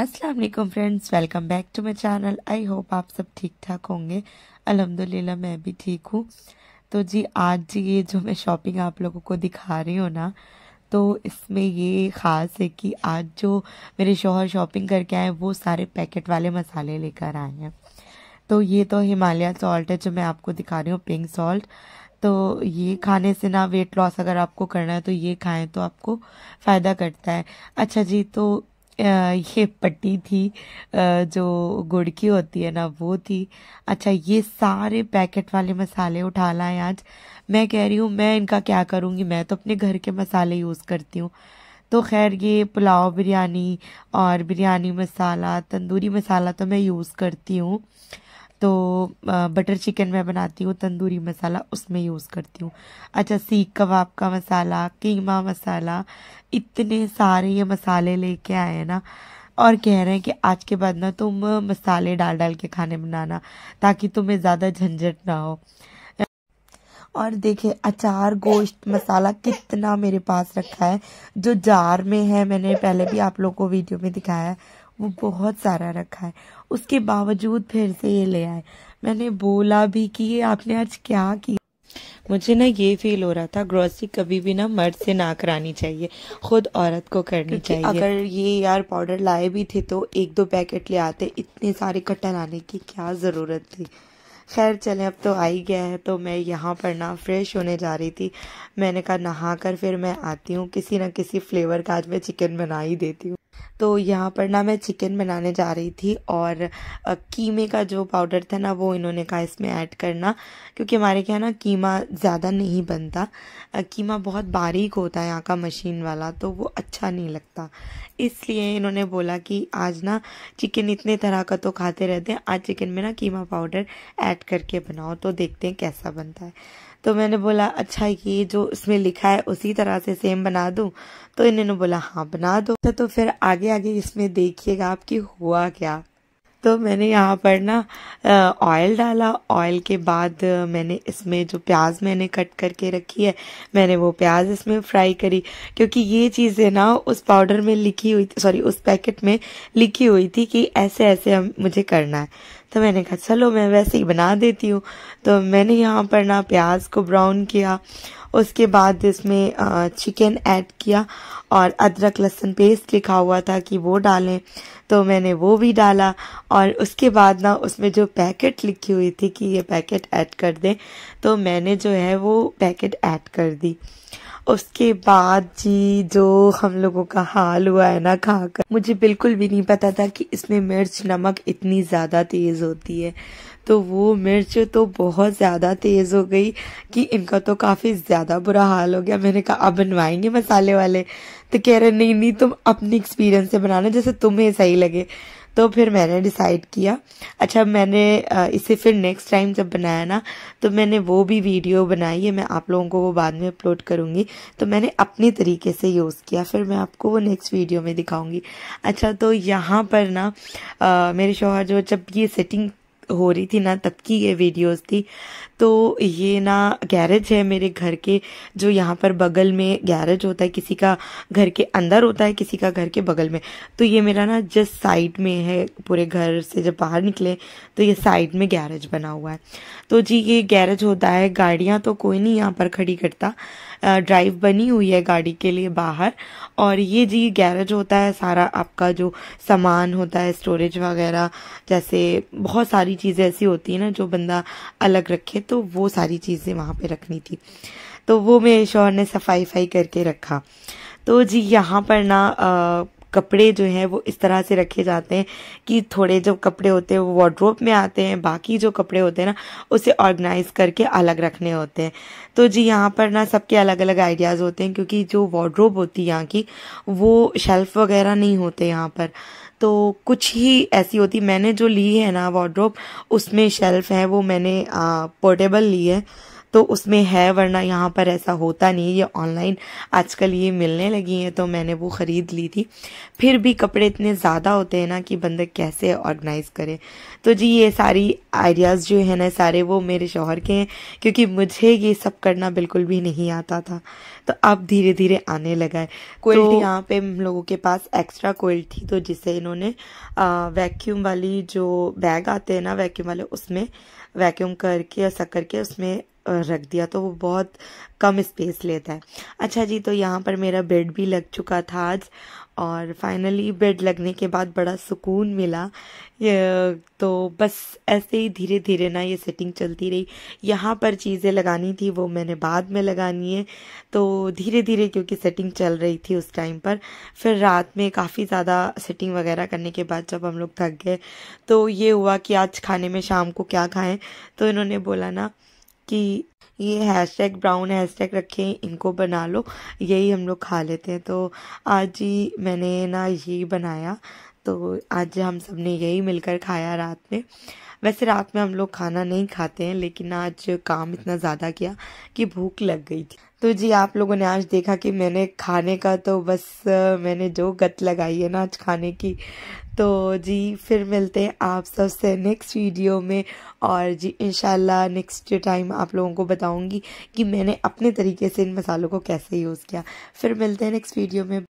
अस्सलाम वालेकुम friends welcome back to my channel I hope आप सब ठीक ठाक होंगे अल्हम्दुलिल्लाह मैं भी ठीक हूँ तो जी आज जी ये जो मैं शॉपिंग आप लोगों को दिखा रही हूँ ना तो इसमें ये ख़ास है कि आज जो मेरे शोहर शॉपिंग करके आए वो सारे पैकेट वाले मसाले लेकर आए हैं तो ये तो हिमालय सॉल्ट है जो मैं आपको दिखा रही हूँ पिंक सॉल्ट तो ये खाने से ना वेट लॉस अगर आपको करना है तो ये खाएं तो आपको फ़ायदा करता है अच्छा जी तो ये पट्टी थी जो गुड़ की होती है ना वो थी अच्छा ये सारे पैकेट वाले मसाले उठा लाए आज मैं कह रही हूँ मैं इनका क्या करूँगी मैं तो अपने घर के मसाले यूज़ करती हूँ तो खैर ये पुलाव बिरयानी और बिरयानी मसाला तंदूरी मसाला तो मैं यूज़ करती हूँ तो बटर चिकन मैं बनाती हूँ तंदूरी मसाला उसमें यूज़ करती हूँ अच्छा सीख कबाब का मसाला कीमा मसाला इतने सारे ये मसाले लेके आए हैं ना और कह रहे हैं कि आज के बाद ना तुम मसाले डाल डाल के खाने बनाना ताकि तुम्हें ज़्यादा झंझट ना हो और देखे अचार गोश्त मसाला कितना मेरे पास रखा है जो जार में है मैंने पहले भी आप लोग को वीडियो में दिखाया है वो बहुत सारा रखा है उसके बावजूद फिर से ये ले आए मैंने बोला भी कि ये आपने आज क्या किया मुझे ना ये फील हो रहा था ग्रोसरी कभी भी ना मर्द से ना करानी चाहिए खुद औरत को करनी चाहिए अगर ये यार पाउडर लाए भी थे तो एक दो पैकेट ले आते इतने सारे कट्टा लाने की क्या ज़रूरत थी खैर चले अब तो आ ही गया है तो मैं यहाँ पर ना फ्रेश होने जा रही थी मैंने कहा नहा कर फिर मैं आती हूँ किसी ना किसी फ्लेवर का आज मैं चिकन बना ही देती हूँ तो यहाँ पर ना मैं चिकन बनाने जा रही थी और कीमे का जो पाउडर था ना वो इन्होंने कहा इसमें ऐड करना क्योंकि हमारे क्या ना कीमा ज़्यादा नहीं बनता कीमा बहुत बारीक होता है यहाँ का मशीन वाला तो वो अच्छा नहीं लगता इसलिए इन्होंने बोला कि आज ना चिकन इतने तरह का तो खाते रहते हैं आज चिकन में ना कीमा पाउडर ऐड करके बनाओ तो देखते हैं कैसा बनता है तो मैंने बोला अच्छा ये जो इसमें लिखा है उसी तरह से सेम बना दूं तो इन्होंने बोला हाँ बना दो अच्छा, तो फिर आगे आगे इसमें देखिएगा आपकी हुआ क्या तो मैंने यहाँ पर ना ऑयल डाला ऑयल के बाद मैंने इसमें जो प्याज मैंने कट करके रखी है मैंने वो प्याज इसमें फ्राई करी क्योंकि ये चीज़ें ना उस पाउडर में लिखी हुई सॉरी उस पैकेट में लिखी हुई थी कि ऐसे ऐसे हम मुझे करना है तो मैंने कहा चलो मैं वैसे ही बना देती हूँ तो मैंने यहाँ पर ना प्याज को ब्राउन किया उसके बाद इसमें चिकन ऐड किया और अदरक लहसुन पेस्ट लिखा हुआ था कि वो डालें तो मैंने वो भी डाला और उसके बाद ना उसमें जो पैकेट लिखी हुई थी कि ये पैकेट ऐड कर दें तो मैंने जो है वो पैकेट ऐड कर दी उसके बाद जी जो हम लोगों का हाल हुआ है ना खाकर मुझे बिल्कुल भी नहीं पता था कि इसमें मिर्च नमक इतनी ज़्यादा तेज़ होती है तो वो मिर्च तो बहुत ज़्यादा तेज़ हो गई कि इनका तो काफ़ी ज़्यादा बुरा हाल हो गया मैंने कहा अब बनवाएंगे मसाले वाले तो कह रहे नहीं नहीं तुम अपने एक्सपीरियंस से बनाना जैसे तुम्हें सही लगे तो फिर मैंने डिसाइड किया अच्छा मैंने इसे फिर नेक्स्ट टाइम जब बनाया ना तो मैंने वो भी वीडियो बनाई है मैं आप लोगों को वो बाद में अपलोड करूँगी तो मैंने अपने तरीके से यूज़ किया फिर मैं आपको वो नेक्स्ट वीडियो में दिखाऊँगी अच्छा तो यहाँ पर ना मेरे शोहर जो जब ये सेटिंग हो रही थी ना तब की ये वीडियोस थी तो ये ना गैरेज है मेरे घर के जो यहाँ पर बगल में गैरेज होता है किसी का घर के अंदर होता है किसी का घर के बगल में तो ये मेरा ना जस्ट साइड में है पूरे घर से जब बाहर निकले तो ये साइड में गैरेज बना हुआ है तो जी ये गैरेज होता है गाड़ियाँ तो कोई नहीं यहाँ पर खड़ी करता ड्राइव बनी हुई है गाड़ी के लिए बाहर और ये जी गैरेज होता है सारा आपका जो सामान होता है स्टोरेज वगैरह जैसे बहुत सारी चीज़ें ऐसी होती हैं ना जो बंदा अलग रखे तो वो सारी चीज़ें वहाँ पे रखनी थी तो वो मेरे शोहर ने सफाई फाई करके रखा तो जी यहाँ पर ना कपड़े जो हैं वो इस तरह से रखे जाते हैं कि थोड़े जो कपड़े होते हैं वो वार्ड्रोब में आते हैं बाकी जो कपड़े होते हैं ना उसे ऑर्गेनाइज करके अलग रखने होते हैं तो जी यहाँ पर ना सबके अलग अलग आइडियाज़ होते हैं क्योंकि जो वार्ड्रोब होती है यहाँ की वो शेल्फ वगैरह नहीं होते यहाँ पर तो कुछ ही ऐसी होती मैंने जो ली है ना वार्ड्रोब उसमें शेल्फ है वो मैंने पोर्टेबल ली है तो उसमें है वरना यहाँ पर ऐसा होता नहीं ये ऑनलाइन आजकल ये मिलने लगी हैं तो मैंने वो ख़रीद ली थी फिर भी कपड़े इतने ज़्यादा होते हैं ना कि बंदे कैसे ऑर्गेनाइज़ करे तो जी ये सारी आइडियाज़ जो है ना सारे वो मेरे शोहर के हैं क्योंकि मुझे ये सब करना बिल्कुल भी नहीं आता था तो अब धीरे धीरे आने लगा है कोयल्ट तो, यहाँ पे हम लोगों के पास एक्स्ट्रा कोयल थी तो जिसे इन्होंने वैक्यूम वाली जो बैग आते हैं ना वैक्यूम वाले उसमें वैक्यूम करके ऐसा करके उसमें रख दिया तो वो बहुत कम स्पेस लेता है अच्छा जी तो यहाँ पर मेरा बेड भी लग चुका था आज और फाइनली बेड लगने के बाद बड़ा सुकून मिला तो बस ऐसे ही धीरे धीरे ना ये सेटिंग चलती रही यहाँ पर चीज़ें लगानी थी वो मैंने बाद में लगानी है तो धीरे धीरे क्योंकि सेटिंग चल रही थी उस टाइम पर फिर रात में काफ़ी ज़्यादा सेटिंग वगैरह करने के बाद जब हम लोग थक गए तो ये हुआ कि आज खाने में शाम को क्या खाएं तो इन्होंने बोला ना कि ये hashtag brown hashtag रखे इनको बना लो यही हम लोग खा लेते हैं तो आज ही मैंने ना यही बनाया तो आज हम सब ने यही मिलकर खाया रात में वैसे रात में हम लोग खाना नहीं खाते हैं लेकिन आज काम इतना ज़्यादा किया कि भूख लग गई थी तो जी आप लोगों ने आज देखा कि मैंने खाने का तो बस मैंने जो गत लगाई है ना आज खाने की तो जी फिर मिलते हैं आप सबसे नेक्स्ट वीडियो में और जी इन नेक्स्ट टाइम आप लोगों को बताऊंगी कि मैंने अपने तरीके से इन मसालों को कैसे यूज़ किया फिर मिलते हैं नेक्स्ट वीडियो में